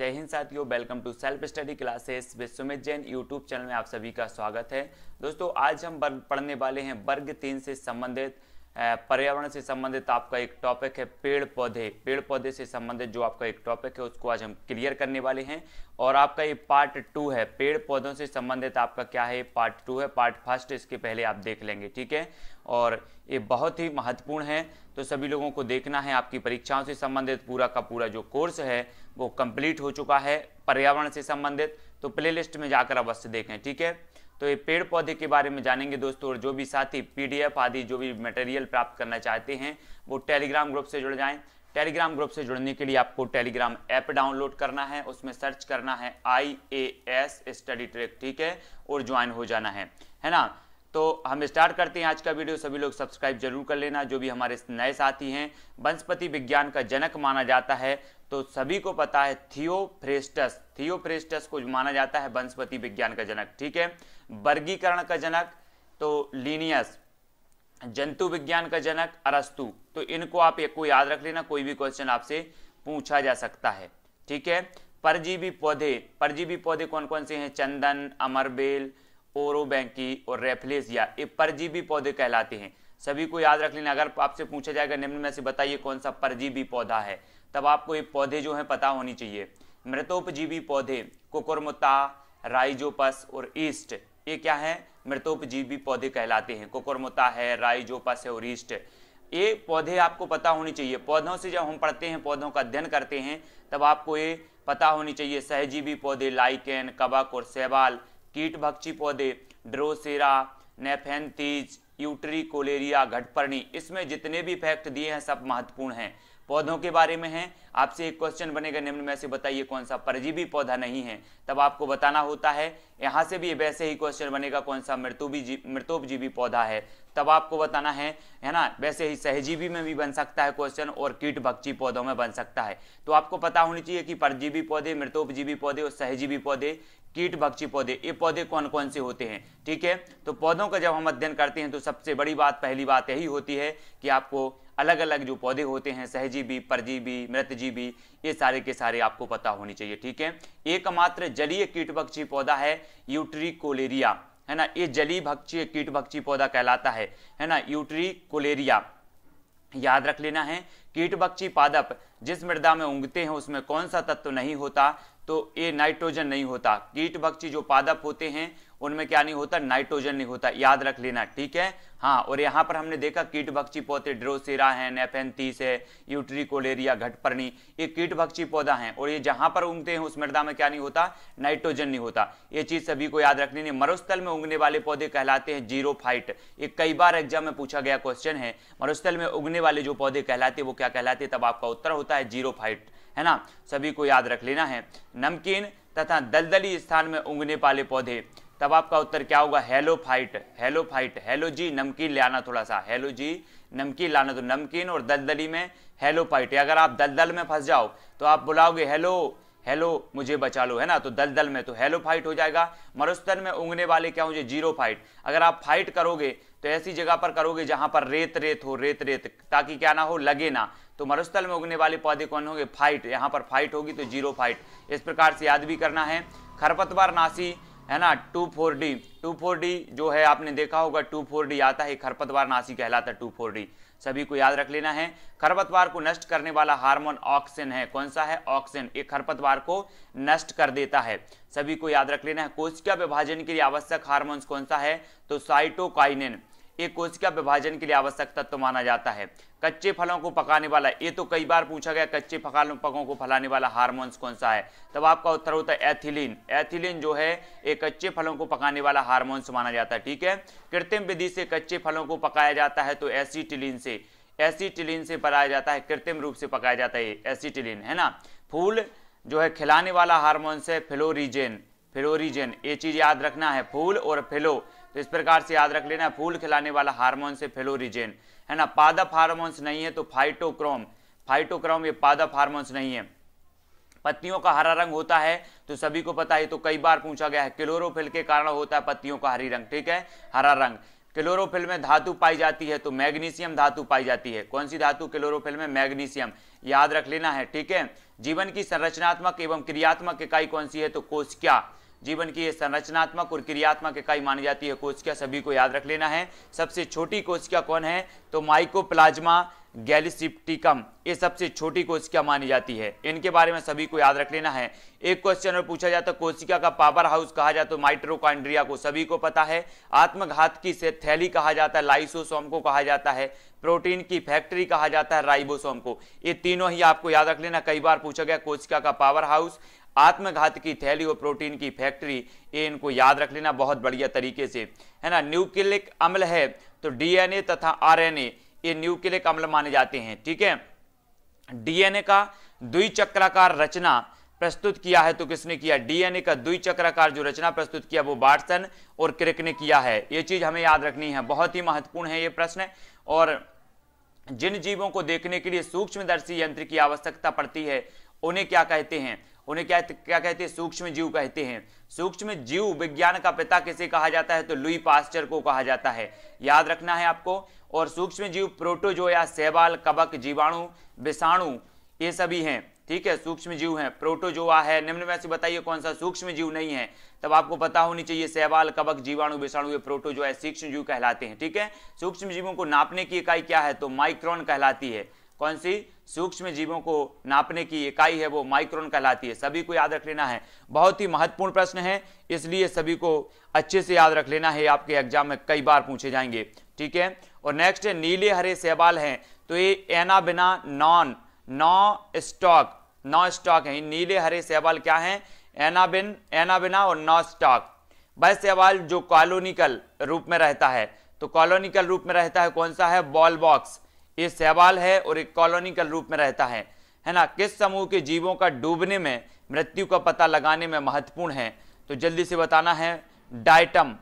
जय हिंद साथियों welcome to self study classes Vishwamit Jain YouTube channel में आप सभी का स्वागत है दोस्तों आज हम पढ़ने वाले हैं वर्ग तीन से संबंधित पर्यावरण से संबंधित आपका एक टॉपिक है पेड़ पौधे पेड़ पौधे से संबंधित जो आपका एक टॉपिक है उसको आज हम क्लियर करने वाले हैं और आपका ये पार्ट टू है पेड़ पौधों से संबंधित आपका क्या है पार्ट टू है पार्ट फर्स्ट इसके पहले आप देख लेंगे ठीक है और ये बहुत ही महत्वपूर्ण है तो सभी लोगों को देखना है आपकी परीक्षाओं से संबंधित पूरा का पूरा जो कोर्स है वो कंप्लीट हो चुका है पर्यावरण से संबंधित तो प्ले में जाकर अवश्य देखें ठीक है तो ये पेड़ पौधे के बारे में जानेंगे दोस्तों और जो भी साथी पीडीएफ आदि जो भी मटेरियल प्राप्त करना चाहते हैं वो टेलीग्राम ग्रुप से जुड़ जाएं टेलीग्राम ग्रुप से जुड़ने के लिए आपको टेलीग्राम ऐप डाउनलोड करना है उसमें सर्च करना है I A S study track ठीक है और ज्वाइन हो जाना है है ना तो हम स्टार्ट करते हैं आज का वीडियो सभी लोग सब्सक्राइब जरूर कर लेना जो भी हमारे नए साथी हैं वनस्पति विज्ञान का जनक माना जाता है तो सभी को पता है थियोफ्रेस्टस थियोफ्रेस्टस को माना जाता है वनस्पति विज्ञान का जनक ठीक है वर्गीकरण का जनक तो लीनियस जंतु विज्ञान का जनक अरस्तु तो इनको आप एक को याद रख लेना कोई भी क्वेश्चन आपसे पूछा जा सकता है ठीक है परजीवी पौधे परजीवी पौधे कौन कौन से हैं चंदन अमरबेल ओरोबैंकी और रेफलेसिया ये परजीवी पौधे कहलाते हैं सभी को याद रख लेना अगर आपसे पूछा जाएगा निम्न में से बताइए कौन सा परजीवी पौधा है तब आपको ये पौधे जो हैं पता होनी चाहिए मृतोपजीवी पौधे कुकुरमुता राइजोपस और ईस्ट ये क्या है मृतोपजीवी पौधे कहलाते हैं कुकुरमुता है राइजोपस है और ईस्ट ये पौधे आपको पता होनी चाहिए पौधों से जब हम पढ़ते हैं पौधों का अध्ययन करते हैं तब आपको ये पता होनी चाहिए सहजीवी पौधे लाइकेन कबक और सेवाल कीट भक्षी पौधे ड्रोसेरा नेफेंतीज यूटरी कोलेरिया घटपर्णी इसमें जितने भी फैक्ट दिए हैं सब महत्वपूर्ण हैं पौधों के बारे में है आपसे एक क्वेश्चन बनेगा निम्न में से बताइए कौन सा परजीवी पौधा नहीं है तब आपको बताना होता है यहाँ से भी वैसे ही क्वेश्चन बनेगा कौन सा मृतुबी मृतोपजीवी पौधा है तब आपको बताना है है ना वैसे ही सहजीवी में भी बन सकता है क्वेश्चन और कीट भक्षी पौधों में बन सकता है तो आपको पता होनी चाहिए कि परजीवी पौधे मृतोपजीवी पौधे और सहजीवी पौधे कीट भक्षी पौधे ये पौधे कौन कौन से होते हैं ठीक है तो पौधों का जब हम अध्ययन करते हैं तो सबसे बड़ी बात पहली बात यही होती है कि आपको अलग अलग जो पौधे होते हैं सहजीवी परजीवी मृतजीवी ये सारे के सारे आपको पता होनी चाहिए ठीक है एकमात्र जलीय कीटभक्षी पौधा है यूट्री कोलेरिया है ना ये जली भक्षी कीटभक्षी पौधा कहलाता है है ना यूट्री कोलेरिया याद रख लेना है कीटभक्षी पादप जिस मृदा में उगते हैं उसमें कौन सा तत्व नहीं होता तो ये नाइट्रोजन नहीं होता कीट भक्षी जो पादप होते हैं उनमें क्या नहीं होता नाइट्रोजन नहीं होता याद रख लेना ठीक है हाँ और यहाँ पर हमने देखा कीट भक्षी पौधे ड्रोसेरा है नेफेंथीस है यूट्रिकोलेरिया घटपर्णी ये कीट भक्षी पौधा है और ये जहाँ पर उगते हैं उस मृदा में क्या नहीं होता नाइट्रोजन नहीं होता ये चीज़ सभी को याद रख लेनी मरुस्थल में उगने वाले पौधे कहलाते हैं जीरो फाइट ये कई बार एग्जाम में पूछा गया क्वेश्चन है मरुस्थल में उगने वाले जो पौधे कहलाते हैं वो क्या कहलाते तब आपका उत्तर होता है जीरो फाइट है ना सभी को याद रख लेना है नमकीन तथा दलदली स्थान में उगने वाले पौधे तब आपका उत्तर क्या होगा हेलो फाइट हेलो जी नमकीन ले आना थोड़ा सा हेलो जी नमकीन लाना तो नमकीन और दलदली में हेलो फाइट अगर आप दलदल में फंस जाओ तो आप बुलाओगे हेलो हेलो मुझे बचा लो है ना तो दलदल में तो हेलो फाइट हो जाएगा मरुस्थल में उंगने वाले क्या होंगे जीरो फाइट अगर आप फाइट करोगे तो ऐसी जगह पर करोगे जहां पर रेत रेत हो रेत रेत ताकि क्या ना हो लगे ना तो मरुस्थल में उगने वाले पौधे कौन होंगे फाइट यहाँ पर फाइट होगी तो जीरो फाइट इस प्रकार से याद भी करना है खरपतवार नाशी है ना two four D two four D जो है आपने देखा होगा टू फोर डी आता है खरपतवार नाशी कहलाता है टू फोर डी सभी को याद रख लेना है खरपतवार को नष्ट करने वाला हार्मोन ऑक्सीजन है कौन सा है ऑक्सीजन ये खरपतवार को नष्ट कर देता है सभी को याद रख लेना है कोशिका विभाजन के लिए आवश्यक हार्मोन्स कौन सा है तो साइटोकाइनिन ये कोशिका विभाजन के लिए आवश्यक तत्व तो माना जाता है कच्चे फलों को पकाने वाला ये तो कई बार पूछा गया कच्चे फलों पकों को फलाने वाला हार्मोन्स कौन सा है तब आपका उत्तर होता है एथिलीन एथिलीन जो है ये कच्चे फलों को पकाने वाला हार्मोन्स माना जाता है ठीक है कृत्रिम विधि से कच्चे फलों को पकाया जाता है तो एसिटिलीन से एसिटिलीन से पकाया जाता है कृत्रिम रूप से पकाया जाता है एसिटिलीन है ना फूल जो है खिलाने वाला हार्मोन्स है फ्लोरिजेन फ्लोरिजेन ये चीज़ याद रखना है फूल और फ्लो तो इस प्रकार से याद रख लेना फूल खिलाने वाला हार्मोन है फेलोरिजेन है ना पादप हार्मोन्स नहीं है तो फाइटोक्रोम फाइटोक्रोम ये पादप हार्मोन्स नहीं है पत्तियों का हरा रंग होता है तो सभी को पता है तो कई बार पूछा गया है क्लोरोफिल के कारण होता है पत्तियों का हरी रंग ठीक है हरा रंग क्लोरोफिल में धातु पाई जाती है तो मैग्नीशियम धातु पाई जाती है कौन सी धातु क्लोरोफिल में मैग्नीशियम याद रख लेना है ठीक है जीवन की संरचनात्मक एवं क्रियात्मक इकाई कौन सी है तो कोशिका जीवन की संरचनात्मक और क्रियात्मक इकाई मानी जाती है कोशिका सभी को याद रख लेना है सबसे छोटी कोशिका कौन है तो माइकोप्लाज्मा गैलिसिप्टिकम ये सबसे छोटी कोशिका मानी जाती है इनके बारे में सभी को याद रख लेना है एक क्वेश्चन में पूछा जाता है कोशिका का पावर हाउस कहा जाता है माइट्रोकॉन्ड्रिया तो को सभी को पता है आत्मघात की से थैली कहा जाता है लाइसोसोम को कहा जाता है प्रोटीन की फैक्ट्री कहा जाता है राइबोसोम को ये तीनों ही आपको याद रख लेना कई बार पूछा गया कोशिका का पावर हाउस आत्मघात की थैली और प्रोटीन की फैक्ट्री ये इनको याद रख लेना बहुत बढ़िया तरीके से है ना न्यूक्लिक अम्ल है तो डीएनए तथा आरएनए ये न्यूक्लिक अम्ल माने जाते हैं ठीक है डीएनए का द्विचक्राकार रचना प्रस्तुत किया है तो किसने किया डीएनए का द्विचक्राकार जो रचना प्रस्तुत किया वो वाटसन और क्रिक ने किया है ये चीज हमें याद रखनी है बहुत ही महत्वपूर्ण है ये प्रश्न और जिन जीवों को देखने के लिए सूक्ष्मदर्शी यंत्र की आवश्यकता पड़ती है उन्हें क्या कहते हैं उन्हें क्या क्या कहते हैं सूक्ष्म जीव कहते हैं सूक्ष्म जीव विज्ञान का पिता किसे कहा जाता है तो लुई पास्चर को कहा जाता है याद रखना है आपको और सूक्ष्म जीव प्रोटोजोया सेवाल कबक जीवाणु विषाणु ये सभी हैं ठीक है सूक्ष्म जीव है प्रोटोजोआ है निम्न में से बताइए कौन सा सूक्ष्म जीव नहीं है तब आपको पता होनी चाहिए सेवाल कबक जीवाणु विषाणु ये प्रोटोजोआ सूक्ष्म जीव कहलाते हैं ठीक है सूक्ष्म जीवों को नापने की इकाई क्या है तो माइक्रोन कहलाती है कौन सी सूक्ष्म जीवों को नापने की इकाई है वो माइक्रोन कहलाती है सभी को याद रख लेना है बहुत ही महत्वपूर्ण प्रश्न है इसलिए सभी को अच्छे से याद रख लेना है आपके एग्जाम में कई बार पूछे जाएंगे ठीक है और नेक्स्ट नीले हरे सेवाल हैं तो ये एना बिना नॉन नॉ स्टॉक नॉ स्टॉक है नीले हरे सेवाल क्या हैं एनाबिन एनाबिना और नॉ स्टॉक वह सेवाल जो कॉलोनिकल रूप में रहता है तो कॉलोनिकल रूप में रहता है कौन सा है बॉल बॉक्स ये सहवाल है और एक का रूप में रहता है है ना किस समूह के जीवों का डूबने में मृत्यु का पता लगाने में महत्वपूर्ण है तो जल्दी से बताना है डायटम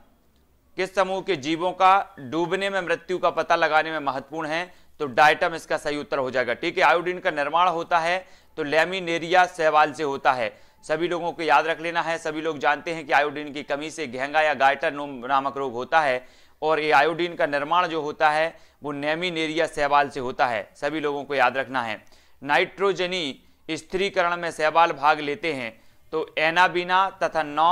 किस समूह के जीवों का डूबने में मृत्यु का पता लगाने में महत्वपूर्ण है तो डायटम इसका सही उत्तर हो जाएगा ठीक है आयोडीन का निर्माण होता है तो लेमिनेरिया सहवाल से होता है सभी लोगों को याद रख लेना है सभी लोग जानते हैं कि आयोडीन की कमी से घेंगा या गायटर नामक रोग होता है और ये आयोडीन का निर्माण जो होता है वो नेमिनेरिया सहवाल से होता है सभी लोगों को याद रखना है नाइट्रोजनी स्त्रीकरण में सहवाल भाग लेते हैं तो एनाबीना तथा नौ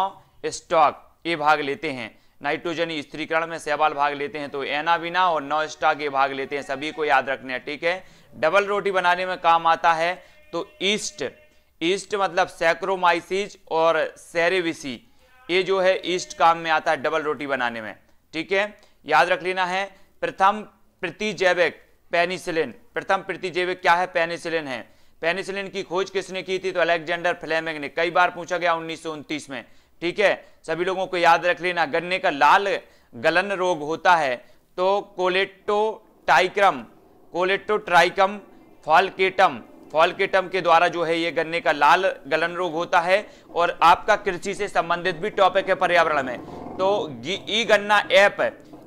स्टॉक ये भाग लेते हैं नाइट्रोजनी स्त्रीकरण में सहवाल भाग लेते हैं तो एनाबीना और नौ स्टॉक ये भाग लेते हैं सभी को याद रखना है ठीक है डबल रोटी बनाने में काम आता है तो ईस्ट ईस्ट मतलब सैक्रोमाइसिज और सेरेविसी ये जो है ईस्ट काम में आता है डबल रोटी बनाने में ठीक है याद रख लेना है प्रथम प्रतिजैविक पेनिसिलिन प्रथम प्रतिजैविक क्या है पेनिसिलिन है पेनिसिलिन की खोज किसने की थी तो अलेक्जेंडर फ्लेमिंग ने कई बार पूछा गया उन्नीस में ठीक है सभी लोगों को याद रख लेना गन्ने का लाल गलन रोग होता है तो कोलेटोटाइक्रम कोलेटोट्राइकम फॉलकेटम फॉलकेटम के द्वारा जो है ये गन्ने का लाल गलन रोग होता है और आपका कृषि से संबंधित भी टॉपिक है पर्यावरण में तो ई गन्ना ऐप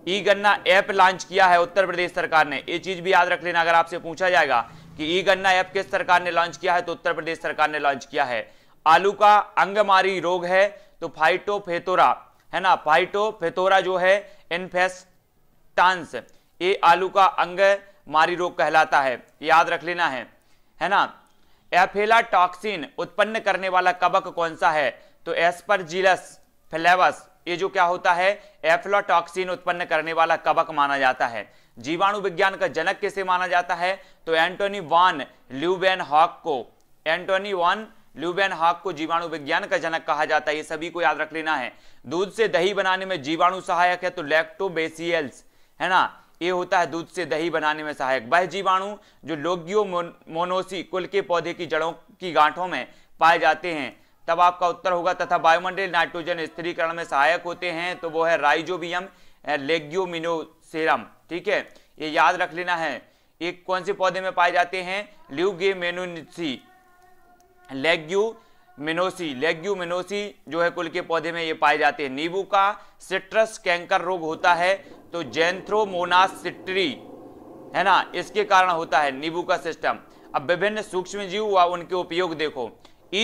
ई गन्ना ऐप लॉन्च किया है उत्तर प्रदेश सरकार ने ये चीज भी याद रख लेना अगर आपसे पूछा जाएगा कि ई गन्ना ऐप किस सरकार ने लॉन्च किया है तो उत्तर प्रदेश सरकार ने लॉन्च किया है आलू का अंगमारी रोग है तो फाइटोफेतोरा है ना फाइटोफेतोरा जो है इनफेस्टांस ये आलू का अंग मारी रोग कहलाता है याद रख लेना है है ना एफेला टॉक्सिन उत्पन्न करने वाला कबक कौन सा है तो एस्परजिलस फ्लेवस ये जो क्या होता है एफ्लोटॉक्सिन उत्पन्न करने वाला कवक माना जाता है जीवाणु विज्ञान का जनक किसे माना जाता है तो एंटोनी वॉन ल्यूबेन हॉक को एंटोनी वॉन ल्यूबेन हॉक को जीवाणु विज्ञान का जनक कहा जाता है ये सभी को याद रख लेना है दूध से दही बनाने में जीवाणु सहायक है तो लैक्टोबेसियल्स है ना ये होता है दूध से दही बनाने में सहायक वह जीवाणु जो लोगियो मोनोसी कुल के पौधे की जड़ों की गांठों में पाए जाते हैं तब आपका उत्तर होगा तथा वायुमंडल नाइट्रोजन स्थिरीकरण में सहायक होते हैं तो वो है राइजोबियम लेग्योमिनोसेरम ठीक है ये याद रख लेना है एक कौन से पौधे में पाए जाते हैं ल्यूगेमेनोसी लेग्यू मिनोसी लेग्यू मिनोसी जो है कुल के पौधे में ये पाए जाते हैं नींबू का सिट्रस कैंकर रोग होता है तो जेंथ्रोमोनास सिट्री है ना इसके कारण होता है नींबू का सिस्टम अब विभिन्न सूक्ष्म जीव व उनके उपयोग देखो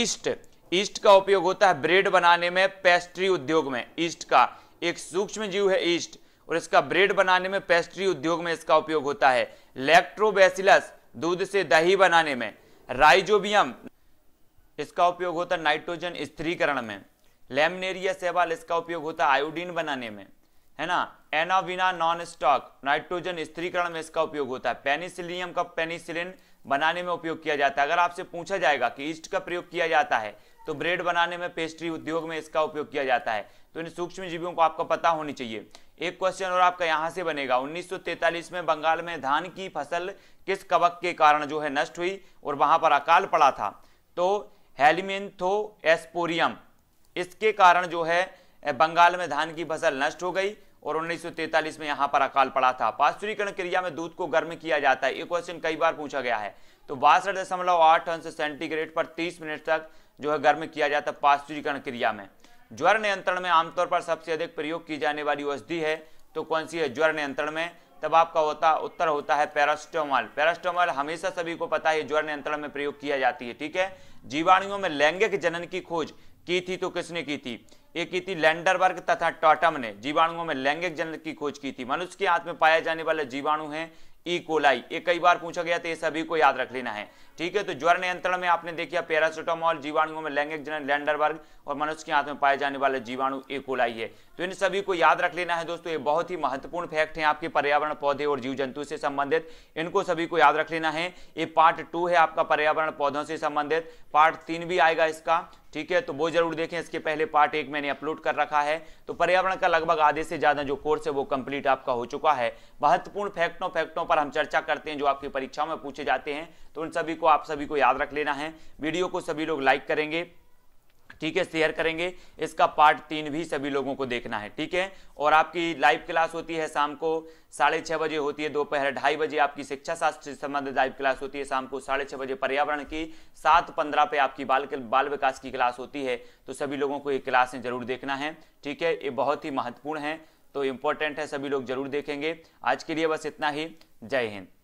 ईस्ट ईस्ट का उपयोग होता है ब्रेड बनाने में पेस्ट्री उद्योग में ईस्ट का एक सूक्ष्म जीव है ईस्ट और इसका ब्रेड बनाने में पेस्ट्री उद्योग में इसका उपयोग होता है लैक्ट्रोबैसिलस दूध से दही बनाने में राइजोबियम इसका उपयोग होता है नाइट्रोजन स्त्रीकरण में लेमनेरिया सेवाल इसका उपयोग होता है आयोडीन बनाने में है ना एनाविना नॉन स्टॉक नाइट्रोजन स्त्रीकरण में इसका उपयोग होता है पेनिसिलियम का पेनिसिलिन बनाने में उपयोग किया जाता है अगर आपसे पूछा जाएगा कि ईस्ट का प्रयोग किया जाता है तो ब्रेड बनाने में पेस्ट्री उद्योग में इसका उपयोग किया जाता है तो इन सूक्ष्म जीवियों को आपको पता होनी चाहिए एक क्वेश्चन और आपका यहाँ से बनेगा 1943 में बंगाल में धान की फसल किस कवक के कारण जो है नष्ट हुई और वहां पर अकाल पड़ा था तो हेलिमेंथो एस्पोरियम इसके कारण जो है बंगाल में धान की फसल नष्ट हो गई और 1943 में यहां पर अकाल पड़ा था पाश्चुरीकरण क्रिया में दूध को गर्म किया जाता है ये क्वेश्चन कई बार पूछा गया है तो बासठ दशमलव आठ अंश सेंटीग्रेड पर 30 मिनट तक जो है गर्म किया जाता है पाश्चुरीकरण क्रिया में ज्वर नियंत्रण में आमतौर पर सबसे अधिक प्रयोग की जाने वाली औषधि है तो कौन सी है ज्वर नियंत्रण में तब आपका होता उत्तर होता है पैरास्टोमॉल पैरास्टोमॉल हमेशा सभी को पता है ज्वर नियंत्रण में प्रयोग किया जाती है ठीक है जीवाणुओं में लैंगिक जनन की खोज की थी तो किसने की थी ये की थी लैंडरबर्ग तथा टॉटम ने जीवाणुओं में लैंगिक जनन की खोज की थी मनुष्य के हाथ में पाए जाने वाले जीवाणु है ई कोलाई ये कई बार पूछा गया था ये सभी को याद रख लेना है ठीक है तो ज्वर नियंत्रण में आपने देखिया पैरासिटामोल जीवाणुओं में लैंगिक जनन लैंडरबर्ग और मनुष्य के हाथ में पाए जाने वाले जीवाणु एकोलाई है तो इन सभी को याद रख लेना है दोस्तों ये बहुत ही महत्वपूर्ण फैक्ट है आपके पर्यावरण पौधे और जीव जंतु से संबंधित इनको सभी को याद रख लेना है ये पार्ट टू है आपका पर्यावरण पौधों से संबंधित पार्ट तीन भी आएगा इसका ठीक है तो वो जरूर देखें इसके पहले पार्ट एक मैंने अपलोड कर रखा है तो पर्यावरण का लगभग आधे से ज्यादा जो कोर्स है वो कंप्लीट आपका हो चुका है महत्वपूर्ण फैक्टों फैक्टों पर हम चर्चा करते हैं जो आपकी परीक्षाओं में पूछे जाते हैं तो उन सभी को आप सभी को याद रख लेना है वीडियो को सभी लोग लाइक करेंगे ठीक है शेयर करेंगे इसका पार्ट तीन भी सभी लोगों को देखना है ठीक है और आपकी लाइव क्लास होती है शाम को साढ़े छः बजे होती है दोपहर ढाई बजे आपकी शिक्षा शास्त्र से संबंधित लाइव क्लास होती है शाम को साढ़े छः बजे पर्यावरण की सात पंद्रह पे आपकी बाल बाल विकास की क्लास होती है तो सभी लोगों को ये क्लासें जरूर देखना है ठीक है ये बहुत ही महत्वपूर्ण है तो इम्पोर्टेंट है सभी लोग जरूर देखेंगे आज के लिए बस इतना ही जय हिंद